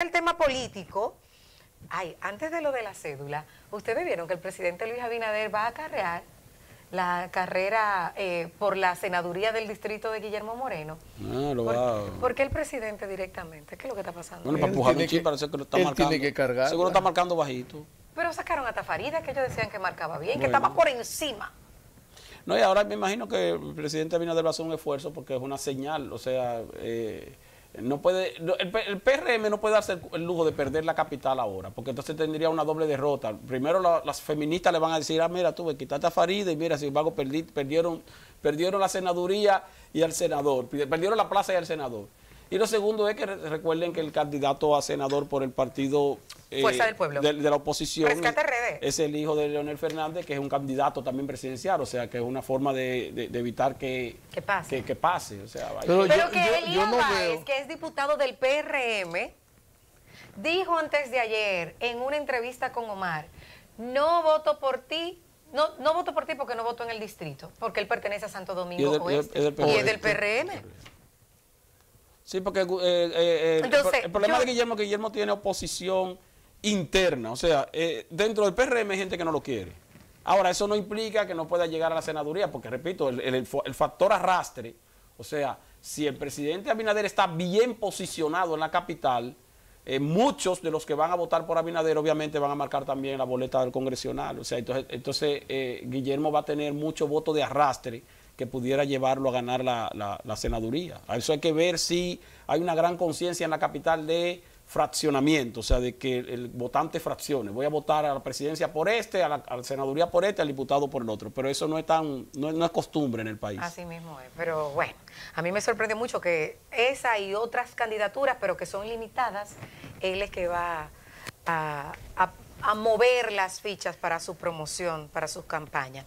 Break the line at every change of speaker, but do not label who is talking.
el tema político, ay, antes de lo de la cédula, ustedes vieron que el presidente Luis Abinader va a acarrear la carrera eh, por la senaduría del distrito de Guillermo Moreno.
Ah, lo ¿Por,
¿Por qué el presidente directamente? ¿Qué es lo que está pasando? Bueno, para empujar un
chip, parece que lo está marcando. Tiene que cargar. Seguro está marcando bajito.
Pero sacaron a Tafarida, que ellos decían que marcaba bien, que estaba por encima.
No, y ahora me imagino que el presidente Abinader va a hacer un esfuerzo porque es una señal, o sea... Eh, no puede, el, PRM no puede darse el, lujo de perder la capital ahora, porque entonces tendría una doble derrota. Primero las feministas le van a decir, ah, mira, tú quitaste a Farida y mira, sin embargo perdieron, perdieron la senaduría y al senador, perdieron la plaza y al senador. Y lo segundo es que recuerden que el candidato a senador por el partido eh, Fuerza del Pueblo. De, la oposición. Es el hijo de Leonel Fernández, que es un candidato también presidencial, o sea, que es una forma de, evitar que, que pase. Que, pase Pero, que el que
es diputado del PRM, dijo antes de ayer en una entrevista con Omar, no voto por ti, no, no voto por ti porque no voto en el distrito, porque él pertenece a Santo Domingo y es del, PRM. y es del PRM.
Sí, porque eh, eh, el problema de Guillermo que Guillermo tiene oposición interna. O sea, eh, dentro del PRM hay gente que no lo quiere. Ahora, eso no implica que no pueda llegar a la senaduría, porque repito, el, factor arrastre, o sea, si el presidente Abinader está bien posicionado en la capital, eh, muchos de los que van a votar por Abinader obviamente van a marcar también la boleta del congresional. O sea, entonces, eh, Guillermo va a tener mucho voto de arrastre que pudiera llevarlo a ganar la, la senaduría. A eso hay que ver si hay una gran conciencia en la capital de fraccionamiento, o sea, de que el votante fraccione. Voy a votar a la presidencia por este, a la, senaduría por este, al diputado por el otro. Pero eso no es tan, no, es costumbre en el país. Así
mismo es. Pero bueno, a mí me sorprende mucho que esa y otras candidaturas, pero que son limitadas, él es que va a, a mover las fichas para su promoción, para sus campañas.